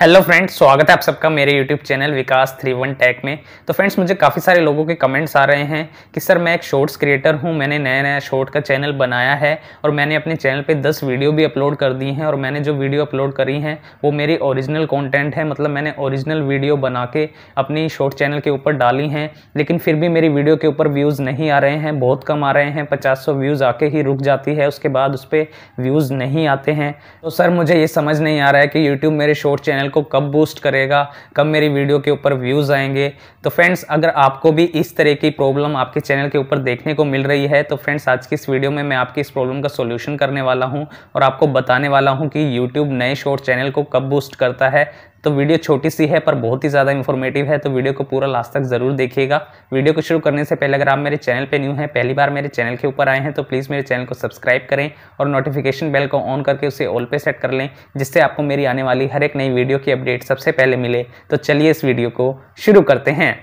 hello friends स्वागत है आप सबका मेरे YouTube channel Vikas three one tech में तो फ्रेंड्स मुझे काफ़ी सारे लोगों के कमेंट्स आ रहे हैं कि सर मैं एक शॉर्ट्स क्रिएटर हूं मैंने नया नया शॉर्ट का चैनल बनाया है और मैंने अपने चैनल पे दस वीडियो भी अपलोड कर दी हैं और मैंने जो वीडियो अपलोड करी हैं वो मेरी ओरिजिनल कॉन्टेंट है मतलब मैंने ओरिजिनल वीडियो बना के अपनी शॉर्ट चैनल के ऊपर डाली हैं लेकिन फिर भी मेरी वीडियो के ऊपर व्यूज़ नहीं आ रहे हैं बहुत कम आ रहे हैं पचास सौ व्यूज़ आके ही रुक जाती है उसके बाद उस पर व्यूज़ नहीं आते हैं तो सर मुझे ये समझ नहीं आ रहा है कि यूट्यूब मेरे शॉर्ट चैनल चैनल को कब बूस्ट करेगा कब मेरी वीडियो के ऊपर व्यूज़ आएंगे तो फ्रेंड्स अगर आपको भी इस तरह की प्रॉब्लम आपके चैनल के ऊपर देखने को मिल रही है तो फ्रेंड्स आज की इस वीडियो में मैं आपकी इस प्रॉब्लम का सोल्यूशन करने वाला हूँ और आपको बताने वाला हूँ कि यूट्यूब नए शॉर्ट चैनल को कब बूस्ट करता है तो वीडियो छोटी सी है पर बहुत ही ज़्यादा इन्फॉर्मेटिव है तो वीडियो को पूरा लास्ट तक ज़रूर देखिएगा वीडियो को शुरू करने से पहले अगर आप मेरे चैनल पर न्यू हैं पहली बार मेरे चैनल के ऊपर आए हैं तो प्लीज़ मेरे चैनल को सब्सक्राइब करें और नोटिफिकेशन बेल को ऑन करके उसे ऑल पे सेट कर लें जिससे आपको मेरी आने वाली हर एक नई वीडियो की अपडेट सबसे पहले मिले तो चलिए इस वीडियो को शुरू करते हैं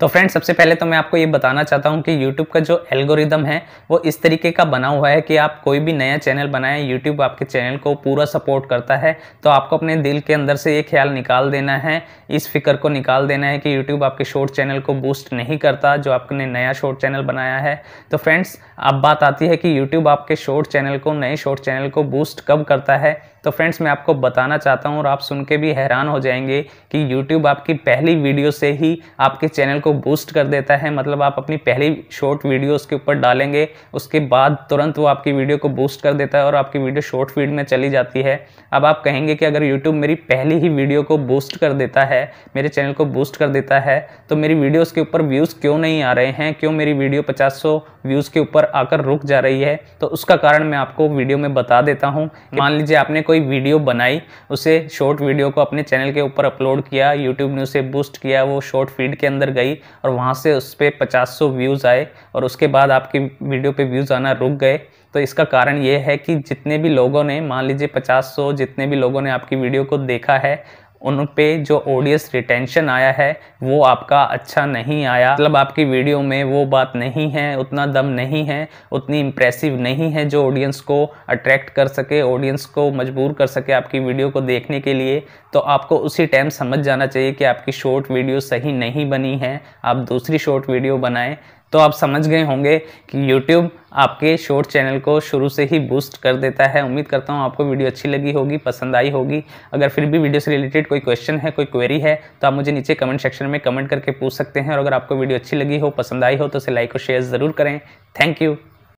तो फ्रेंड्स सबसे पहले तो मैं आपको ये बताना चाहता हूँ कि YouTube का जो एल्गोरिदम है वो इस तरीके का बना हुआ है कि आप कोई भी नया चैनल बनाएं YouTube आपके चैनल को पूरा सपोर्ट करता है तो आपको अपने दिल के अंदर से ये ख्याल निकाल देना है इस फिक्र को निकाल देना है कि YouTube आपके शॉर्ट चैनल को बूस्ट नहीं करता जो आपने नया शॉर्ट चैनल बनाया है तो फ्रेंड्स अब बात आती है कि यूट्यूब आपके शॉर्ट चैनल को नए शॉर्ट चैनल को बूस्ट कब करता है तो फ्रेंड्स मैं आपको बताना चाहता हूँ और आप सुन के भी हैरान हो जाएंगे कि यूट्यूब आपकी पहली वीडियो से ही आपके चैनल को बूस्ट कर देता है मतलब आप अपनी पहली शॉर्ट वीडियो उसके ऊपर डालेंगे उसके बाद तुरंत वो आपकी वीडियो को बूस्ट कर देता है और आपकी वीडियो शॉर्ट फीड में चली जाती है अब आप कहेंगे कि अगर यूट्यूब मेरी पहली ही वीडियो को बूस्ट कर देता है मेरे चैनल को बूस्ट कर देता है तो मेरी वीडियोज़ के ऊपर व्यूज़ क्यों नहीं आ रहे हैं क्यों मेरी वीडियो पचास सौ व्यूज़ के ऊपर आकर रुक जा रही है तो उसका कारण मैं आपको वीडियो में बता देता हूँ मान लीजिए आपने कोई वीडियो बनाई उसे शॉर्ट वीडियो को अपने चैनल के ऊपर अपलोड किया यूट्यूब ने उसे बूस्ट किया वो शॉर्ट फीड के अंदर गई और वहाँ से उस पर पचास सौ व्यूज़ आए और उसके बाद आपकी वीडियो पर व्यूज़ आना रुक गए तो इसका कारण ये है कि जितने भी लोगों ने मान लीजिए पचास सौ जितने भी लोगों ने आपकी वीडियो को देखा है उन पे जो ऑडियंस रिटेंशन आया है वो आपका अच्छा नहीं आया मतलब आपकी वीडियो में वो बात नहीं है उतना दम नहीं है उतनी इम्प्रेसिव नहीं है जो ऑडियंस को अट्रैक्ट कर सके ऑडियंस को मजबूर कर सके आपकी वीडियो को देखने के लिए तो आपको उसी टाइम समझ जाना चाहिए कि आपकी शॉर्ट वीडियो सही नहीं बनी है आप दूसरी शॉर्ट वीडियो बनाएं तो आप समझ गए होंगे कि YouTube आपके शॉर्ट चैनल को शुरू से ही बूस्ट कर देता है उम्मीद करता हूँ आपको वीडियो अच्छी लगी होगी पसंद आई होगी अगर फिर भी वीडियो से रिलेटेड कोई क्वेश्चन है कोई क्वेरी है तो आप मुझे नीचे कमेंट सेक्शन में कमेंट करके पूछ सकते हैं और अगर आपको वीडियो अच्छी लगी हो पसंद आई हो तो इसे लाइक और शेयर ज़रूर करें थैंक यू